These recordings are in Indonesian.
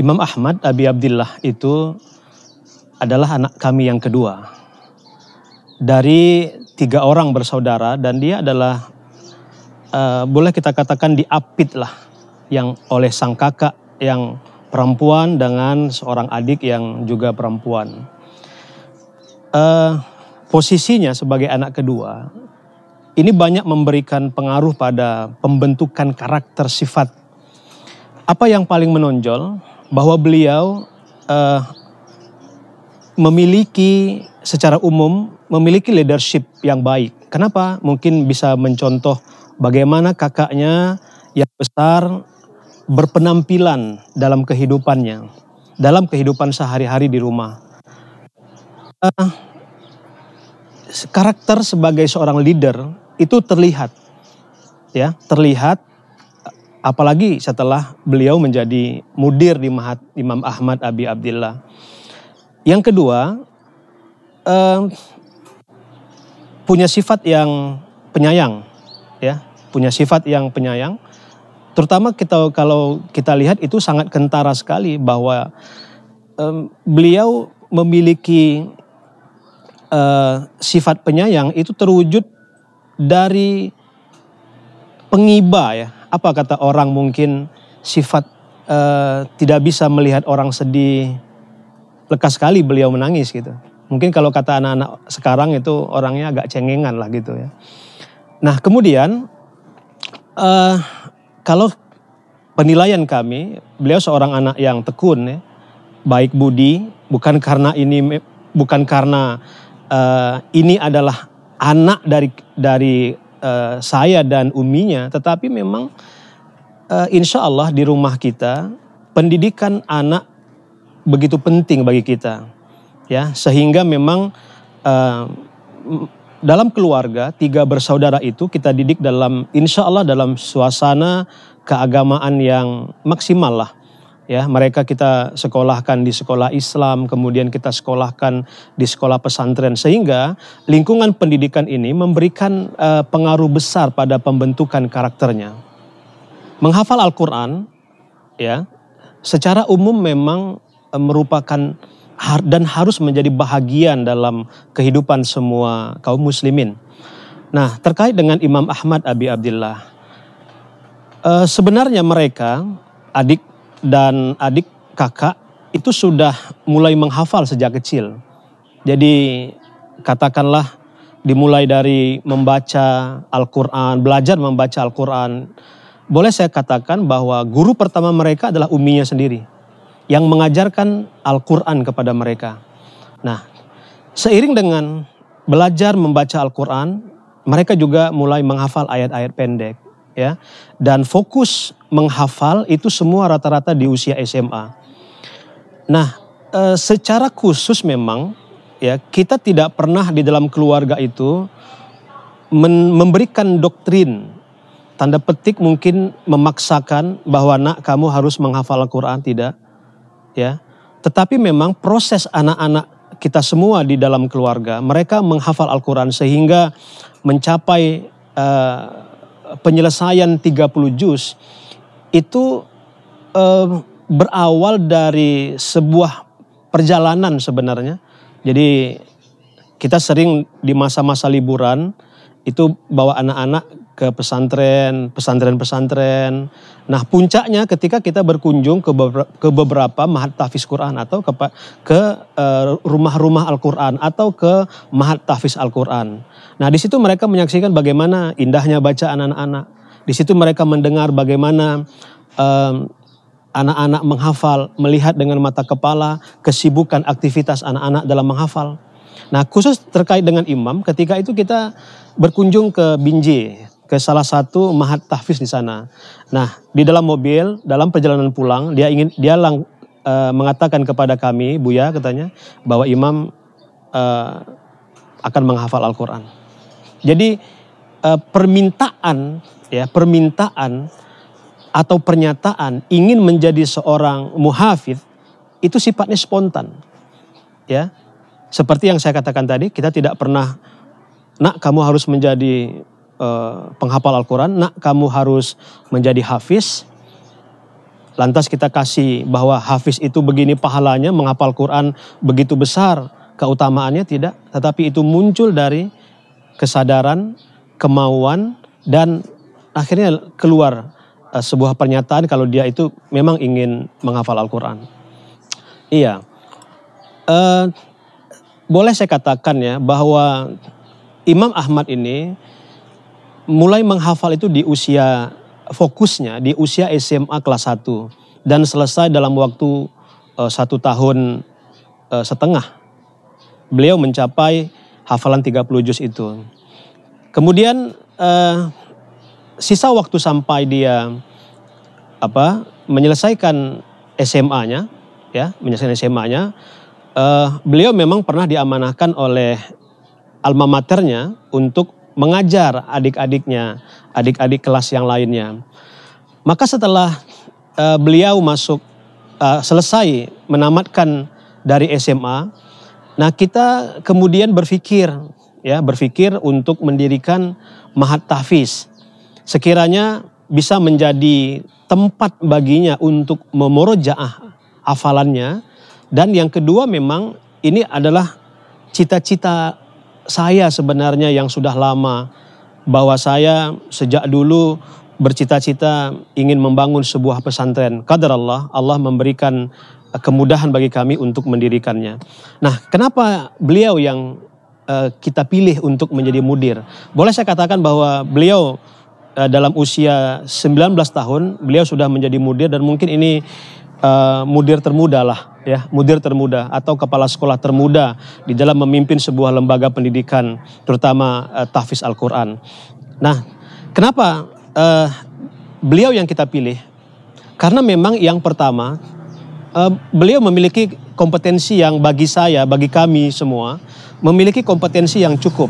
Imam Ahmad Abi Abdullah itu adalah anak kami yang kedua. Dari tiga orang bersaudara dan dia adalah uh, boleh kita katakan diapit lah yang oleh sang kakak yang perempuan dengan seorang adik yang juga perempuan. Uh, posisinya sebagai anak kedua ini banyak memberikan pengaruh pada pembentukan karakter sifat. Apa yang paling menonjol bahwa beliau uh, memiliki secara umum memiliki leadership yang baik. Kenapa? Mungkin bisa mencontoh bagaimana kakaknya yang besar berpenampilan dalam kehidupannya, dalam kehidupan sehari-hari di rumah. Uh, karakter sebagai seorang leader itu terlihat, ya terlihat Apalagi setelah beliau menjadi mudir di Mahat Imam Ahmad Abi Abdillah. Yang kedua, eh, punya sifat yang penyayang, ya, punya sifat yang penyayang. Terutama kita kalau kita lihat itu sangat kentara sekali bahwa eh, beliau memiliki eh, sifat penyayang itu terwujud dari pengiba ya apa kata orang mungkin sifat uh, tidak bisa melihat orang sedih lekas sekali beliau menangis gitu. Mungkin kalau kata anak-anak sekarang itu orangnya agak cengengan lah gitu ya. Nah kemudian uh, kalau penilaian kami, beliau seorang anak yang tekun ya, baik budi, bukan karena ini bukan karena uh, ini adalah anak dari dari uh, saya dan uminya, tetapi memang uh, eh, insya Allah di rumah kita pendidikan anak begitu penting bagi kita, ya sehingga memang uh, dalam keluarga tiga bersaudara itu kita didik dalam insya Allah dalam suasana keagamaan yang maksimal lah ya mereka kita sekolahkan di sekolah Islam kemudian kita sekolahkan di sekolah pesantren sehingga lingkungan pendidikan ini memberikan uh, pengaruh besar pada pembentukan karakternya menghafal Al-Qur'an ya secara umum memang uh, merupakan dan harus menjadi bahagian dalam kehidupan semua kaum muslimin. Nah, terkait dengan Imam Ahmad Abi Abdullah, uh, eh, sebenarnya mereka adik dan adik kakak itu sudah mulai menghafal sejak kecil. Jadi katakanlah dimulai dari membaca Al-Quran, belajar membaca Al-Quran. Boleh saya katakan bahwa guru pertama mereka adalah uminya sendiri yang mengajarkan Al-Quran kepada mereka. Nah, seiring dengan belajar membaca Al-Quran, mereka juga mulai menghafal ayat-ayat pendek ya dan fokus menghafal itu semua rata-rata di usia SMA. Nah, eh, secara khusus memang ya kita tidak pernah di dalam keluarga itu memberikan doktrin tanda petik mungkin memaksakan bahwa nak kamu harus menghafal Al-Qur'an tidak ya. Tetapi memang proses anak-anak kita semua di dalam keluarga mereka menghafal Al-Qur'an sehingga mencapai uh, penyelesaian 30 juz itu eh, berawal dari sebuah perjalanan sebenarnya. Jadi kita sering di masa-masa liburan itu bawa anak-anak ke pesantren, pesantren-pesantren. Nah puncaknya ketika kita berkunjung ke beberapa, ke beberapa mahat tafis Quran atau ke, ke eh, rumah-rumah Al-Quran atau ke mahat tafis Al-Quran. Nah di situ mereka menyaksikan bagaimana indahnya bacaan anak-anak. Di situ mereka mendengar bagaimana um, anak-anak menghafal, melihat dengan mata kepala kesibukan aktivitas anak-anak dalam menghafal. Nah khusus terkait dengan imam ketika itu kita berkunjung ke Binjai, ke salah satu mahat tahfiz di sana. Nah, di dalam mobil, dalam perjalanan pulang, dia ingin dia lang, e, mengatakan kepada kami, Buya katanya, bahwa imam e, akan menghafal Al-Qur'an. Jadi e, permintaan ya, permintaan atau pernyataan ingin menjadi seorang muhafid itu sifatnya spontan. Ya. Seperti yang saya katakan tadi, kita tidak pernah nak kamu harus menjadi Eh, penghafal Al-Quran, nak kamu harus menjadi hafiz. Lantas kita kasih bahwa hafiz itu begini pahalanya, menghafal Quran begitu besar keutamaannya tidak. Tetapi itu muncul dari kesadaran, kemauan, dan akhirnya keluar eh, sebuah pernyataan kalau dia itu memang ingin menghafal Al-Quran. Iya. Uh, boleh saya katakan ya bahwa Imam Ahmad ini mulai menghafal itu di usia fokusnya di usia SMA kelas 1 dan selesai dalam waktu uh, satu tahun uh, setengah. Beliau mencapai hafalan 30 juz itu. Kemudian uh, sisa waktu sampai dia apa menyelesaikan SMA-nya ya, menyelesaikan SMA-nya uh, beliau memang pernah diamanahkan oleh alma maternya untuk mengajar adik-adiknya, adik-adik kelas yang lainnya. Maka setelah uh, beliau masuk uh, selesai menamatkan dari SMA, nah kita kemudian berpikir ya berpikir untuk mendirikan mahat tafis Sekiranya bisa menjadi tempat baginya untuk memorojaah afalannya dan yang kedua memang ini adalah cita-cita saya sebenarnya yang sudah lama bahwa saya sejak dulu bercita-cita ingin membangun sebuah pesantren. Kadar Allah, Allah memberikan kemudahan bagi kami untuk mendirikannya. Nah, kenapa beliau yang uh, kita pilih untuk menjadi mudir? Boleh saya katakan bahwa beliau uh, dalam usia 19 tahun, beliau sudah menjadi mudir dan mungkin ini uh, mudir termuda lah ya mudir termuda atau kepala sekolah termuda di dalam memimpin sebuah lembaga pendidikan terutama uh, tahfiz Al-Qur'an. Nah, kenapa uh, beliau yang kita pilih? Karena memang yang pertama uh, beliau memiliki kompetensi yang bagi saya, bagi kami semua memiliki kompetensi yang cukup.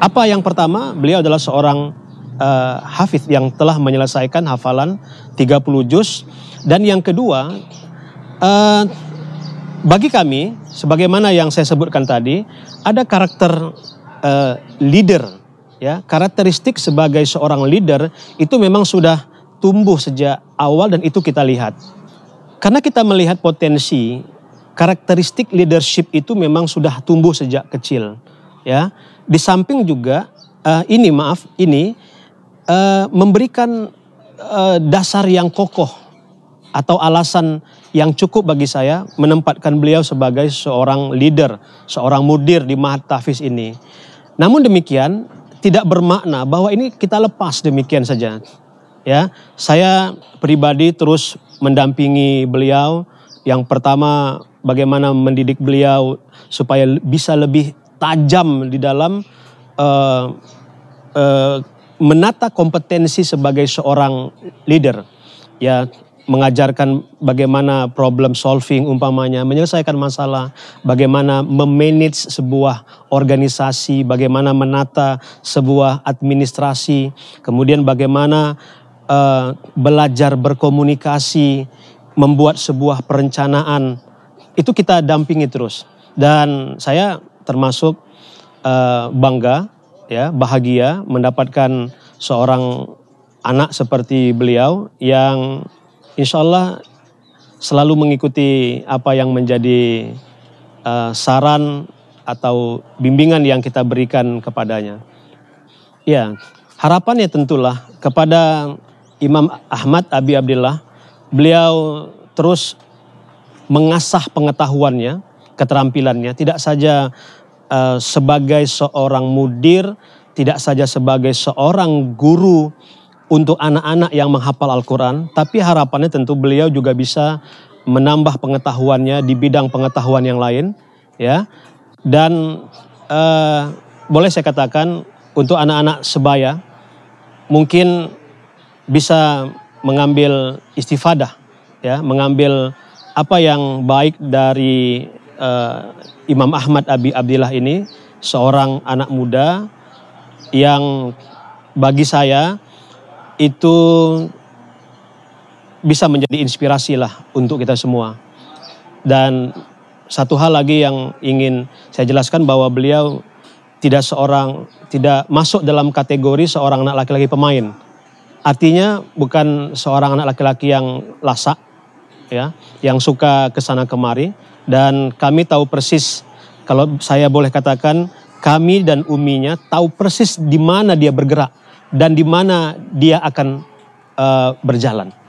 Apa yang pertama? Beliau adalah seorang uh, hafiz yang telah menyelesaikan hafalan 30 juz dan yang kedua uh, bagi kami, sebagaimana yang saya sebutkan tadi, ada karakter uh, leader, ya karakteristik sebagai seorang leader itu memang sudah tumbuh sejak awal dan itu kita lihat. Karena kita melihat potensi karakteristik leadership itu memang sudah tumbuh sejak kecil, ya. Di samping juga uh, ini maaf ini uh, memberikan uh, dasar yang kokoh atau alasan yang cukup bagi saya menempatkan beliau sebagai seorang leader, seorang mudir di Mahat Tafis ini. Namun demikian, tidak bermakna bahwa ini kita lepas demikian saja. Ya, saya pribadi terus mendampingi beliau. Yang pertama, bagaimana mendidik beliau supaya bisa lebih tajam di dalam uh, uh, menata kompetensi sebagai seorang leader. Ya, mengajarkan bagaimana problem solving umpamanya, menyelesaikan masalah, bagaimana memanage sebuah organisasi, bagaimana menata sebuah administrasi, kemudian bagaimana uh, belajar berkomunikasi, membuat sebuah perencanaan. Itu kita dampingi terus. Dan saya termasuk uh, bangga ya, bahagia mendapatkan seorang anak seperti beliau yang insya Allah selalu mengikuti apa yang menjadi uh, saran atau bimbingan yang kita berikan kepadanya. Ya, harapannya tentulah kepada Imam Ahmad Abi Abdullah, beliau terus mengasah pengetahuannya, keterampilannya, tidak saja uh, sebagai seorang mudir, tidak saja sebagai seorang guru untuk anak-anak yang menghafal Al-Quran, tapi harapannya tentu beliau juga bisa menambah pengetahuannya di bidang pengetahuan yang lain, ya. Dan eh, boleh saya katakan untuk anak-anak sebaya mungkin bisa mengambil istifadah, ya, mengambil apa yang baik dari eh, Imam Ahmad Abi Abdillah ini, seorang anak muda yang bagi saya itu bisa menjadi inspirasi lah untuk kita semua. Dan satu hal lagi yang ingin saya jelaskan bahwa beliau tidak seorang tidak masuk dalam kategori seorang anak laki-laki pemain. Artinya bukan seorang anak laki-laki yang lasak ya, yang suka kesana kemari dan kami tahu persis kalau saya boleh katakan kami dan uminya tahu persis di mana dia bergerak dan di mana dia akan uh, berjalan.